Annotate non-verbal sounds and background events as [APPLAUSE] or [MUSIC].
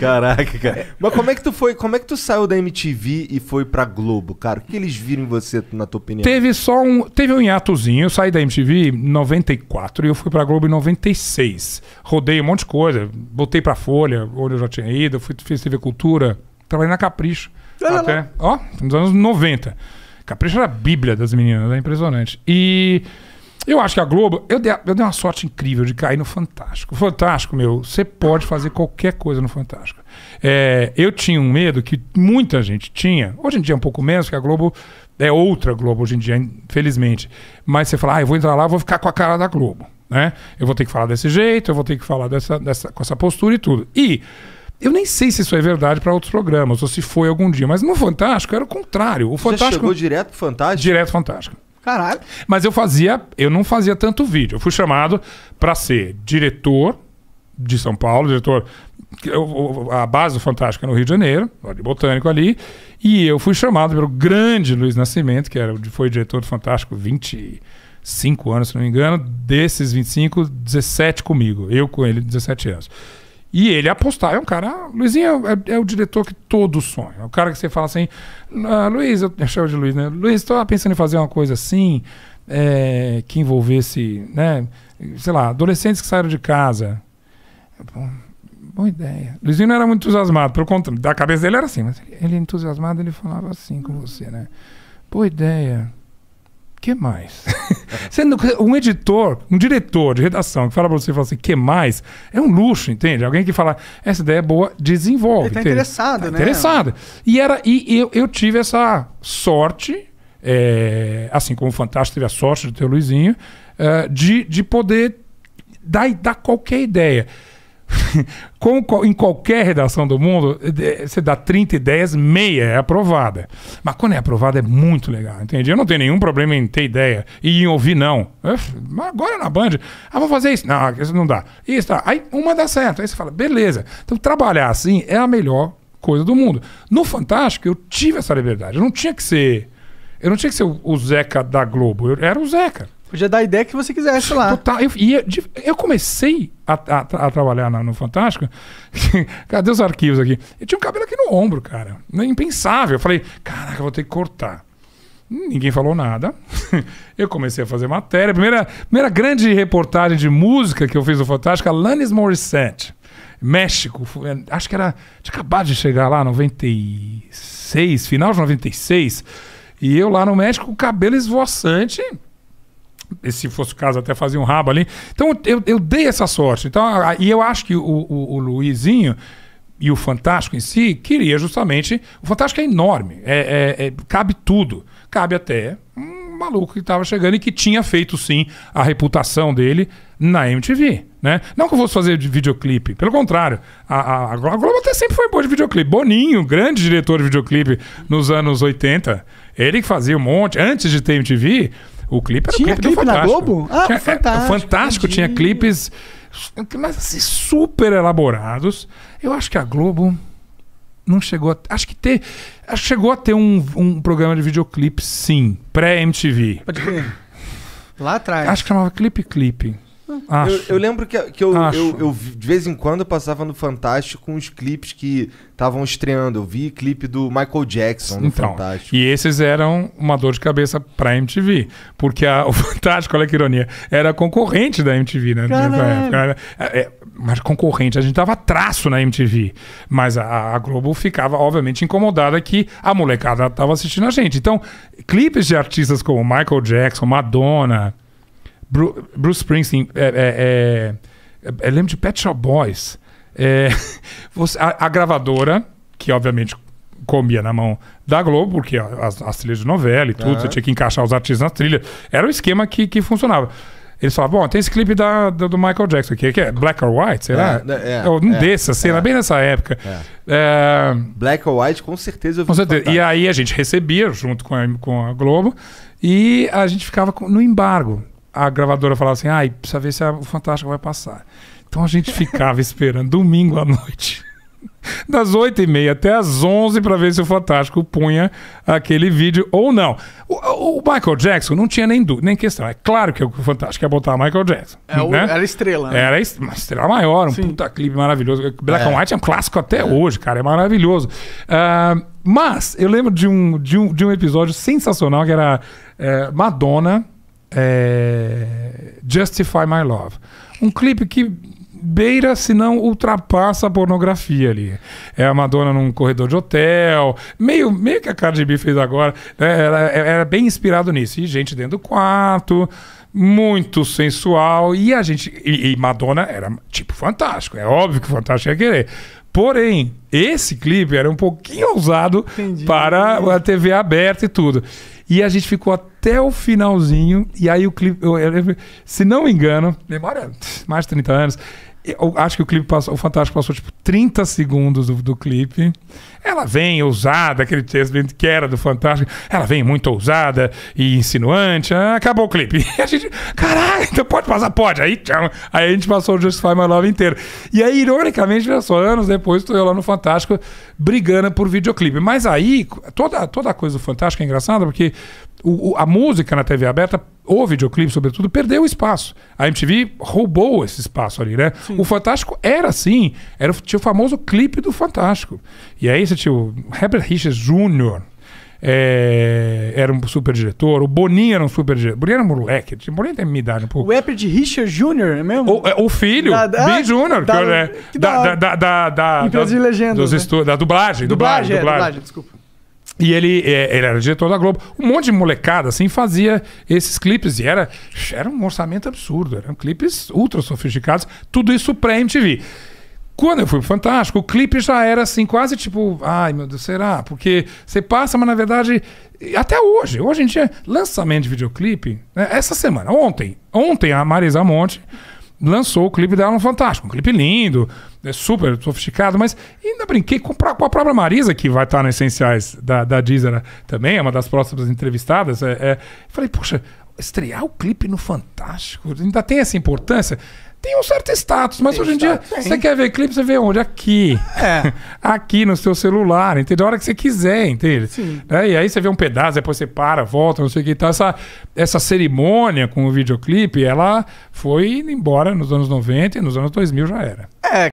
Caraca, cara. É, mas como é que tu foi? Como é que tu saiu da MTV e foi pra Globo, cara? O que eles viram em você, na tua opinião? Teve só um. Teve um hiatozinho. Eu saí da MTV em 94 e eu fui pra Globo em 96. Rodei um monte de coisa. Voltei pra Folha, onde eu já tinha ido. Fui, fiz TV Cultura. Trabalhei na Capricho. Olha até. Lá. Ó, nos anos 90. Capricho era a bíblia das meninas, é impressionante. E. Eu acho que a Globo. Eu dei, eu dei uma sorte incrível de cair no Fantástico. Fantástico, meu, você pode fazer qualquer coisa no Fantástico. É, eu tinha um medo que muita gente tinha. Hoje em dia é um pouco menos, que a Globo é outra Globo hoje em dia, infelizmente. Mas você fala, ah, eu vou entrar lá, vou ficar com a cara da Globo. Né? Eu vou ter que falar desse jeito, eu vou ter que falar dessa, dessa, com essa postura e tudo. E eu nem sei se isso é verdade para outros programas ou se foi algum dia, mas no Fantástico era o contrário. O Fantástico Você chegou direto pro Fantástico? Direto Fantástico. Caralho. Mas eu fazia, eu não fazia tanto vídeo. Eu fui chamado para ser diretor de São Paulo, diretor a base do Fantástico é no Rio de Janeiro, de botânico ali, e eu fui chamado pelo grande Luiz Nascimento, que era, foi diretor do Fantástico 25 anos, se não me engano, desses 25, 17 comigo, eu com ele 17 anos. E ele apostar, é um cara. Luizinho é, é, é, o diretor que todo sonha. É o cara que você fala assim, ah, Luiz, eu, eu [LAUGHS] chamo de Luiz, né? Luiz, estou pensando em fazer uma coisa assim, é, que envolvesse, né? Sei lá, adolescentes que saíram de casa. Bom, boa ideia. Luizinho não era muito entusiasmado, pelo contrário, da cabeça dele era assim, mas ele, ele é entusiasmado, ele falava assim com você, né? Boa ideia que mais? Sendo [LAUGHS] um editor, um diretor de redação que fala para você, fala assim, que mais? É um luxo, entende? Alguém que fala, essa ideia é boa, desenvolve. Ele tá entende? interessado, tá né? Interessado. E, era, e eu, eu tive essa sorte, é, assim como o Fantástico teve a sorte de ter o Luizinho, uh, de, de poder dar, dar qualquer ideia. [LAUGHS] em qualquer redação do mundo, eh, eh, você dá 30 e meia é aprovada. Mas quando é aprovada é muito legal, entende? Eu não tenho nenhum problema em ter ideia e em ouvir não. Uf, agora na Band, ah, vou fazer isso. Não, isso não dá. Isso, tá. Aí uma dá certo. Aí você fala, beleza. Então trabalhar assim é a melhor coisa do mundo. No Fantástico eu tive essa liberdade. Eu não tinha que ser... Eu não tinha que ser o Zeca da Globo. Eu era o Zeca. Podia dar a ideia que você quisesse lá. Total. Eu, eu, eu comecei a, a, a trabalhar na, no Fantástico. [LAUGHS] Cadê os arquivos aqui? Eu tinha um cabelo aqui no ombro, cara. Né, impensável. Eu falei, caraca, eu vou ter que cortar. Ninguém falou nada. [LAUGHS] eu comecei a fazer matéria. Primeira, primeira grande reportagem de música que eu fiz no Fantástico, Lannis Morissette. México, é, acho que era. Tinha acabado de chegar lá, 96, final de 96. E eu lá no México, cabelo esvoaçante se fosse o caso, até fazia um rabo ali. Então eu, eu dei essa sorte. Então, e eu acho que o, o, o Luizinho e o Fantástico em si queria justamente. O Fantástico é enorme, é, é, é cabe tudo. Cabe até um maluco que estava chegando e que tinha feito sim a reputação dele na MTV. Né? Não que eu fosse fazer de videoclipe, pelo contrário, a, a, a, Globo até sempre foi boa de videoclipe. Boninho, grande diretor de videoclipe nos anos 80, ele que fazia um monte, antes de ter MTV, o clipe era tinha o clipe, clipe na Globo? Ah, tinha, fantástico. É, fantástico, tinha clipes mas assim, super elaborados. Eu acho que a Globo não chegou a, acho que ter acho que chegou a ter um, um programa de videoclipe sim pré MTV pode crer lá atrás acho que chamava clipe clipe eu, eu, lembro que, que eu, eu, eu, de vez em quando passava no Fantástico uns clipes que estavam estreando. Eu vi clipe do Michael Jackson no então, Fantástico. E esses eram uma dor de cabeça pra MTV. Porque a, [LAUGHS] o Fantástico, olha que ironia, era concorrente da MTV, né? É, é, mas concorrente, a gente tava traço na MTV. Mas a, a Globo ficava, obviamente, incomodada que a molecada tava assistindo a gente. Então, clipes de artistas como Michael Jackson, Madonna. Bruce Springsteen, é, é, é, é lembro de Pet Shop Boys. É, [LAUGHS] você, a, a, gravadora, que obviamente comia na mão da Globo, porque as, as trilhas de novela e tudo, uhum. você tinha que encaixar os artistas na trilha. Era o esquema que, que funcionava. Eles falavam, bom, tem esse clipe da, da, do Michael Jackson aqui, que é Black or White, será? É, né, é, um é, dessa assim, cena, é, bem nessa época. É. Black or White, com certeza eu vi. Com certeza. E aí a gente recebia, junto com a, com a Globo, e a gente ficava no embargo a gravadora falava assim: ah, precisa ver se o Fantástico vai passar. Então a gente ficava [LAUGHS] esperando domingo à noite. [LAUGHS] Das 8 e meia até as 11 para ver se o Fantástico punha aquele vídeo ou não. O, o Michael Jackson não tinha nem, dúvida, nem questão. É claro que o Fantástico ia botar o Michael Jackson. É, né? Era estrela. Né? Era uma estrela maior, um Sim. puta clipe maravilhoso. Black é. and White é um clássico até é. hoje, cara. É maravilhoso. Uh, mas eu lembro de um, de, um, de um episódio sensacional que era é, Madonna. É, Justify My Love. Um clipe que beira, se não ultrapassa a pornografia ali. É a Madonna num corredor de hotel, meio, meio que a Cardi B fez agora, né? Ela, é, era bem inspirado nisso. E gente dentro do quarto, muito sensual. E a gente. E, e Madonna era tipo fantástico. É óbvio que o fantástico ia querer. Porém, esse clipe era um pouquinho ousado Entendi. para a TV aberta e tudo. E a gente ficou até o finalzinho. E aí o clipe. Eu, eu, se não me engano, Memória? mais de 30 anos. Eu acho que o clipe passou, o Fantástico passou tipo 30 segundos do, do clipe. Ela vem ousada, aquele texto que era do Fantástico, ela vem muito ousada e insinuante. Ah, acabou o clipe. [LAUGHS] E a gente, caralho, então pode passar, pode. Aí, tchau. aí a gente passou o Justify My Love inteiro. E aí, ironicamente, já só anos depois, estou eu lá no Fantástico brigando por videoclipe. Mas aí, toda, toda a coisa do Fantástico é engraçada, porque o, o, a música na TV aberta, o videoclipe, sobretudo, perdeu espaço. A MTV roubou esse espaço ali, né? Sim. O Fantástico era assim, era, tinha o famoso clipe do Fantástico. E aí pensa, tio, Herbert Richards Jr. É, era um super diretor, o Boninho era um super diretor. Boninho era um moleque, o Boninho tem minha idade um pouco. O Herbert Richard Jr. é mesmo? O, é, o filho, da, da, Bill Jr., da, que, é, que da, da, da, da, da, de legenda, dos né? estu, da dublagem, dublagem, dublagem, é, dublagem. dublagem desculpa. E ele, é, ele era diretor da Globo. Um monte de molecada, assim, fazia esses clipes. E era, era um orçamento absurdo. Eram clipes ultra sofisticados. Tudo isso pré-MTV. Quando eu fui pro Fantástico, o clipe já era assim, quase tipo, ai meu Deus, será? Porque você passa, mas na verdade, até hoje, hoje em dia, lançamento de videoclipe, né? essa semana, ontem, ontem a Marisa Monte lançou o clipe dela no Fantástico, um clipe lindo, é super sofisticado, mas ainda brinquei com, a própria Marisa, que vai estar nas Essenciais da, da Deezer né, também, é uma das próximas entrevistadas. É, é, falei, poxa, estrear o clipe no Fantástico, ainda tem essa importância? tem um certo status, mas tem hoje em dia tem. você quer ver clipe, você vê onde? Aqui. É. [LAUGHS] Aqui no seu celular, entendeu? A hora que você quiser, entende? Sim. É, e aí você vê um pedaço, depois você para, volta, não sei o que. Tá. Essa, essa cerimônia com o videoclipe, ela foi embora nos anos 90 e nos anos 2000 já era. É,